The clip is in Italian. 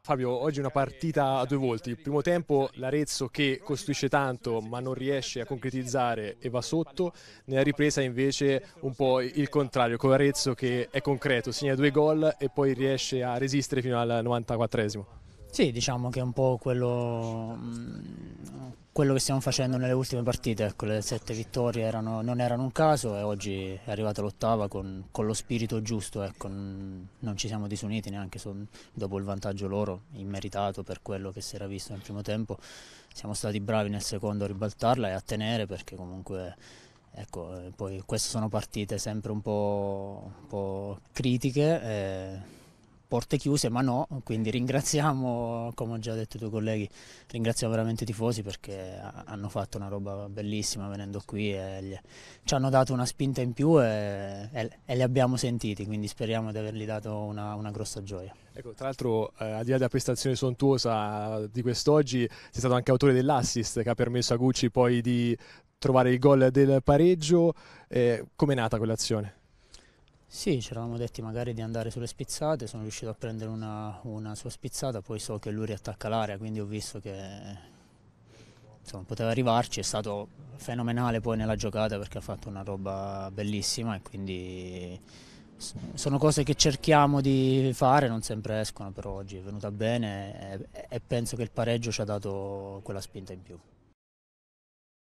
Fabio, oggi una partita a due volti. Il Primo tempo l'Arezzo che costruisce tanto ma non riesce a concretizzare e va sotto. Nella ripresa invece un po' il contrario, con l'Arezzo che è concreto, segna due gol e poi riesce a resistere fino al 94esimo. Sì, diciamo che è un po' quello, mm, quello che stiamo facendo nelle ultime partite, ecco, le sette vittorie erano, non erano un caso e oggi è arrivata l'ottava con, con, lo spirito giusto, ecco, non ci siamo disuniti neanche son, dopo il vantaggio loro, immeritato per quello che si era visto nel primo tempo, siamo stati bravi nel secondo a ribaltarla e a tenere perché comunque... Ecco, eh, poi queste sono partite sempre un po', un po critiche. E eh, porte chiuse, ma no, quindi ringraziamo, come ho già detto i tuoi colleghi, ringraziamo veramente i tifosi perché hanno fatto una roba bellissima venendo qui e ci hanno dato una spinta in più e, e, e li abbiamo sentiti, quindi speriamo di avergli dato una, una grossa gioia. Ecco, tra l'altro, eh, al di là della prestazione sontuosa di quest'oggi, sei stato anche autore dell'assist che ha permesso a Gucci poi di trovare il gol del pareggio. Eh, Come è nata quell'azione? Sì, ci eravamo detti magari di andare sulle spizzate, sono riuscito a prendere una, una sua spizzata, poi so che lui riattacca l'area, quindi ho visto che insomma, poteva arrivarci, è stato fenomenale poi nella giocata perché ha fatto una roba bellissima e quindi sono cose che cerchiamo di fare, non sempre escono, però oggi è venuta bene e, e penso che il pareggio ci ha dato quella spinta in più.